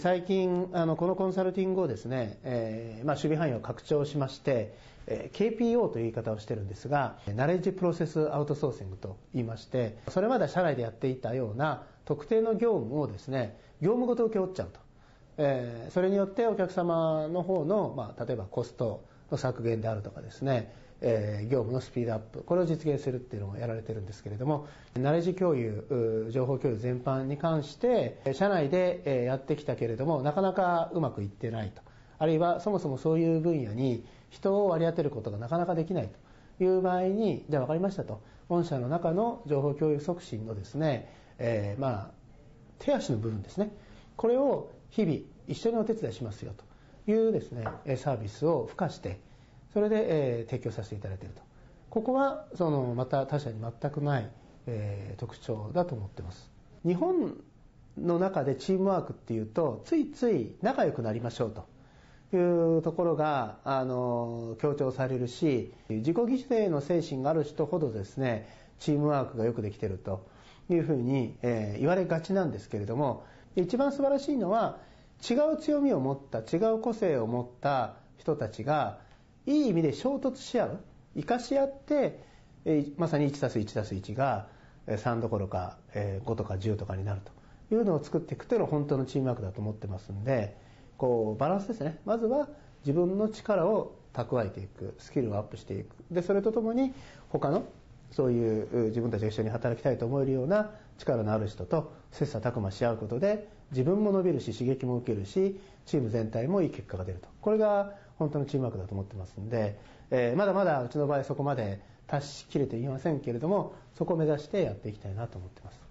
最近、あのこのコンサルティングをですね、えーまあ、守備範囲を拡張しまして、えー、KPO という言い方をしてるんですが、ナレッジプロセスアウトソーシングと言いまして、それまで社内でやっていたような特定の業務をですね、業務ごと請け負っちゃうと。えー、それによってお客様の方の、まあ、例えばコスト、の削減であるとかですね、えー、業務のスピードアップ、これを実現するっていうのをやられてるんですけれども、ナレージ共有、情報共有全般に関して、社内でやってきたけれども、なかなかうまくいってないと、あるいはそもそもそういう分野に人を割り当てることがなかなかできないという場合に、じゃあ分かりましたと、御社の中の情報共有促進のですね、えー、まあ、手足の部分ですね、これを日々一緒にお手伝いしますよというですね、サービスを付加して、それで、えー、提供させていただいているとここはそのまた他社に全くない、えー、特徴だと思ってます日本の中でチームワークっていうとついつい仲良くなりましょうというところがあの強調されるし自己犠牲の精神がある人ほどですねチームワークがよくできてるというふうに、えー、言われがちなんですけれども一番素晴らしいのは違う強みを持った違う個性を持った人たちがいい意味で衝突し合う生かし合って、えー、まさに 1+1+1 が3どころか、えー、5とか10とかになるというのを作っていくというのは本当のチームワークだと思ってますんでこうバランスですねまずは自分の力を蓄えていくスキルをアップしていくでそれとともに他のそういう自分たちが一緒に働きたいと思えるような力のある人と切磋琢磨し合うことで自分も伸びるし刺激も受けるしチーム全体もいい結果が出るとこれが本当のチームワークだと思ってますんで、えー、まだまだうちの場合そこまで達しきれていませんけれどもそこを目指してやっていきたいなと思ってます。